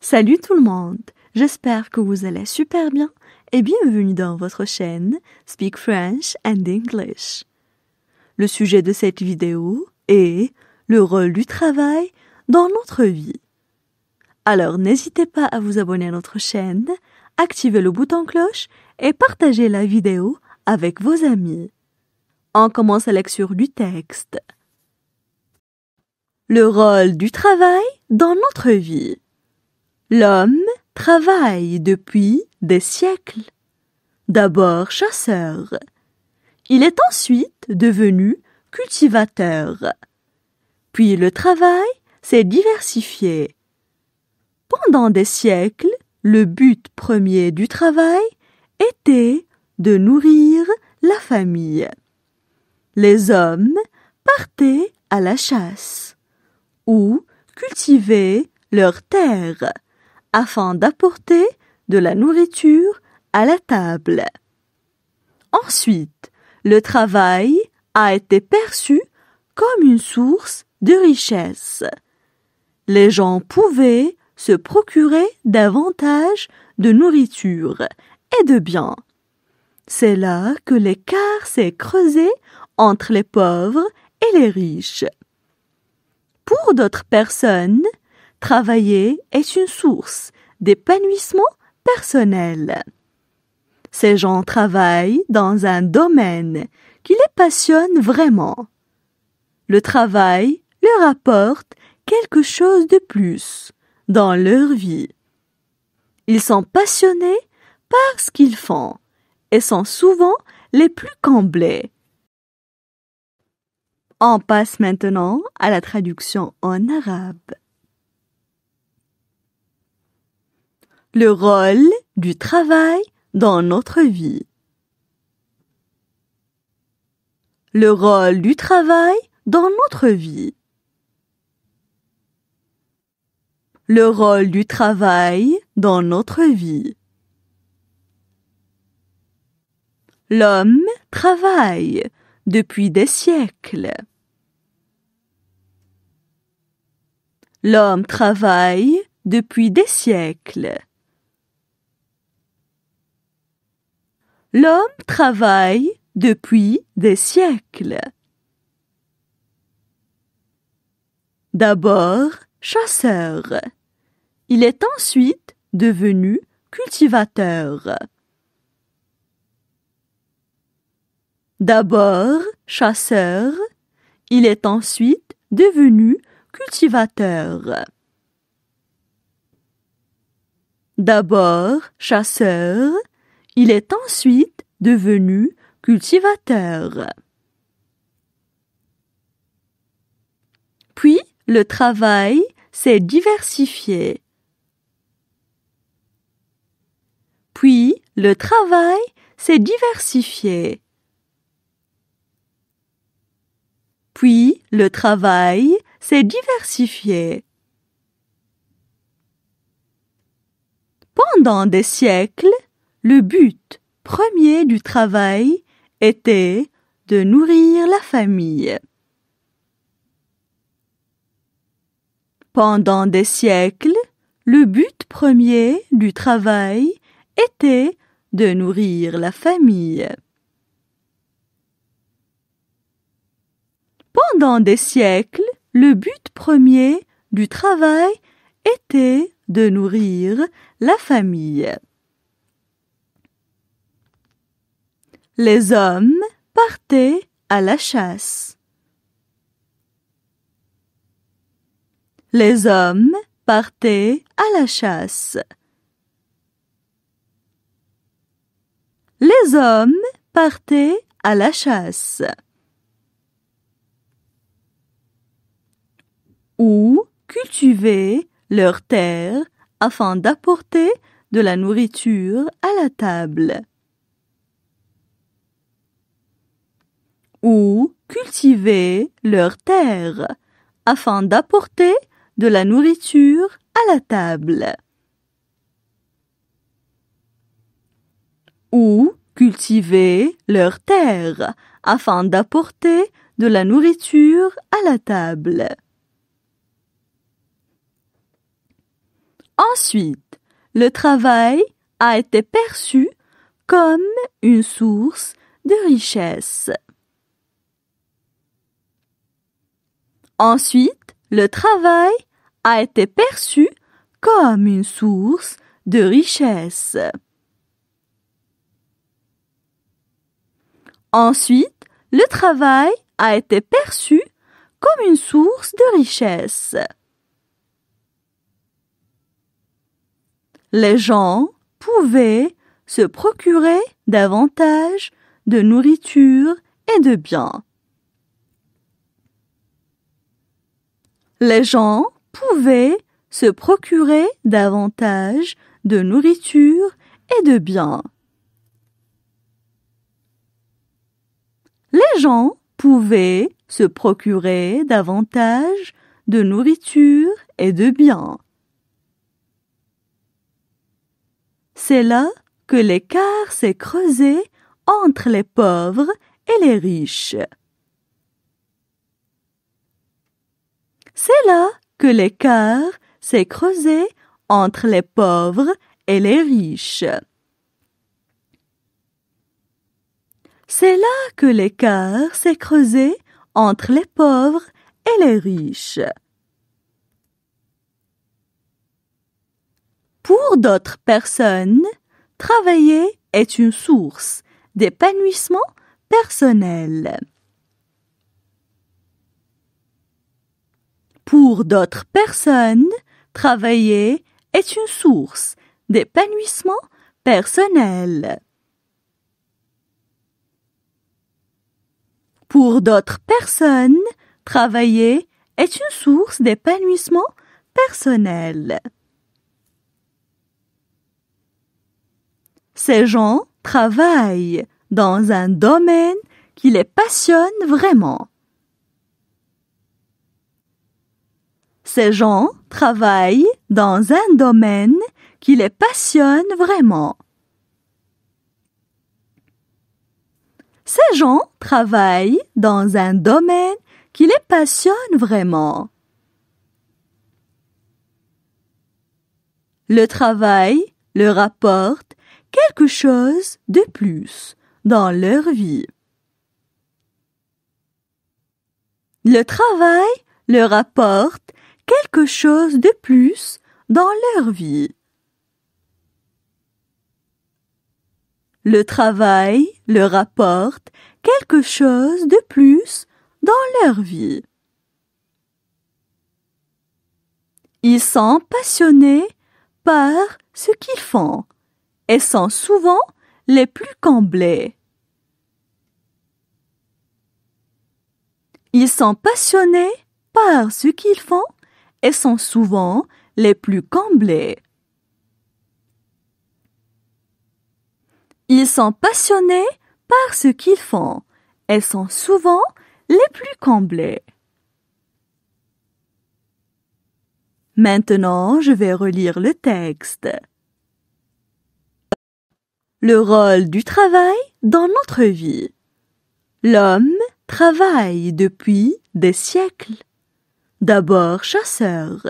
Salut tout le monde, j'espère que vous allez super bien et bienvenue dans votre chaîne Speak French and English. Le sujet de cette vidéo est le rôle du travail dans notre vie. Alors n'hésitez pas à vous abonner à notre chaîne, activer le bouton cloche et partager la vidéo avec vos amis. On commence la lecture du texte. Le rôle du travail dans notre vie. L'homme travaille depuis des siècles. D'abord chasseur, il est ensuite devenu cultivateur. Puis le travail s'est diversifié. Pendant des siècles, le but premier du travail était de nourrir la famille. Les hommes partaient à la chasse ou cultivaient leurs terres afin d'apporter de la nourriture à la table. Ensuite, le travail a été perçu comme une source de richesse. Les gens pouvaient se procurer davantage de nourriture et de biens. C'est là que l'écart s'est creusé entre les pauvres et les riches. Pour d'autres personnes, Travailler est une source d'épanouissement personnel. Ces gens travaillent dans un domaine qui les passionne vraiment. Le travail leur apporte quelque chose de plus dans leur vie. Ils sont passionnés par ce qu'ils font et sont souvent les plus comblés. On passe maintenant à la traduction en arabe. le rôle du travail dans notre vie. Le rôle du travail dans notre vie. Le rôle du travail dans notre vie. L'homme travaille depuis des siècles. L'homme travaille depuis des siècles. L'homme travaille depuis des siècles. D'abord chasseur. Il est ensuite devenu cultivateur. D'abord chasseur, il est ensuite devenu cultivateur. D'abord chasseur, il est ensuite devenu cultivateur. Puis le travail s'est diversifié. Puis le travail s'est diversifié. Puis le travail s'est diversifié. Pendant des siècles, le but premier du travail était de nourrir la famille. Pendant des siècles, le but premier du travail était de nourrir la famille. Pendant des siècles, le but premier du travail était de nourrir la famille. Les hommes partaient à la chasse. Les hommes partaient à la chasse. Les hommes partaient à la chasse. Ou cultivaient leurs terres afin d'apporter de la nourriture à la table. ou cultiver leur terre afin d'apporter de la nourriture à la table. Ou cultiver leurs terres afin d'apporter de la nourriture à la table. Ensuite, le travail a été perçu comme une source de richesse. Ensuite, le travail a été perçu comme une source de richesse. Ensuite, le travail a été perçu comme une source de richesse. Les gens pouvaient se procurer davantage de nourriture et de biens. les gens pouvaient se procurer davantage de nourriture et de biens. Les gens pouvaient se procurer davantage de nourriture et de biens. C'est là que l'écart s'est creusé entre les pauvres et les riches. C'est là que l'écart s'est creusé entre les pauvres et les riches. C'est là que l'écart s'est creusé entre les pauvres et les riches. Pour d'autres personnes, travailler est une source d'épanouissement personnel. Pour d'autres personnes, travailler est une source d'épanouissement personnel. Pour d'autres personnes, travailler est une source d'épanouissement personnel. Ces gens travaillent dans un domaine qui les passionne vraiment. ces gens travaillent dans un domaine qui les passionne vraiment. Ces gens travaillent dans un domaine qui les passionne vraiment. Le travail leur apporte quelque chose de plus dans leur vie. Le travail leur apporte quelque chose de plus dans leur vie. Le travail leur apporte quelque chose de plus dans leur vie. Ils sont passionnés par ce qu'ils font et sont souvent les plus comblés. Ils sont passionnés par ce qu'ils font et sont souvent les plus comblés. Ils sont passionnés par ce qu'ils font et sont souvent les plus comblés. Maintenant, je vais relire le texte. Le rôle du travail dans notre vie. L'homme travaille depuis des siècles d'abord chasseur.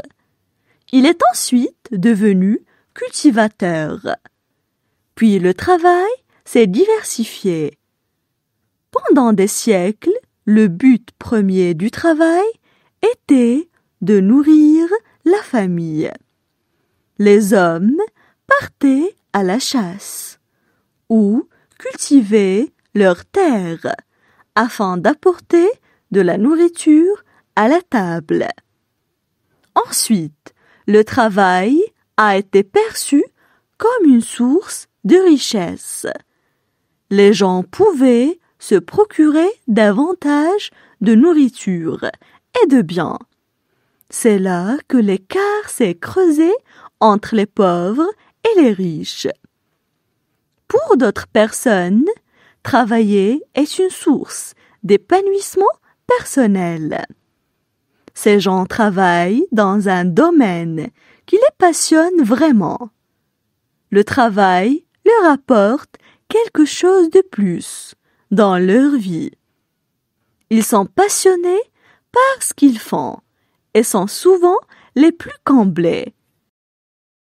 Il est ensuite devenu cultivateur. Puis le travail s'est diversifié. Pendant des siècles, le but premier du travail était de nourrir la famille. Les hommes partaient à la chasse ou cultivaient leurs terres afin d'apporter de la nourriture la table. Ensuite, le travail a été perçu comme une source de richesse. Les gens pouvaient se procurer davantage de nourriture et de biens. C'est là que l'écart s'est creusé entre les pauvres et les riches. Pour d'autres personnes, travailler est une source d'épanouissement personnel. Ces gens travaillent dans un domaine qui les passionne vraiment. Le travail leur apporte quelque chose de plus dans leur vie. Ils sont passionnés par ce qu'ils font et sont souvent les plus comblés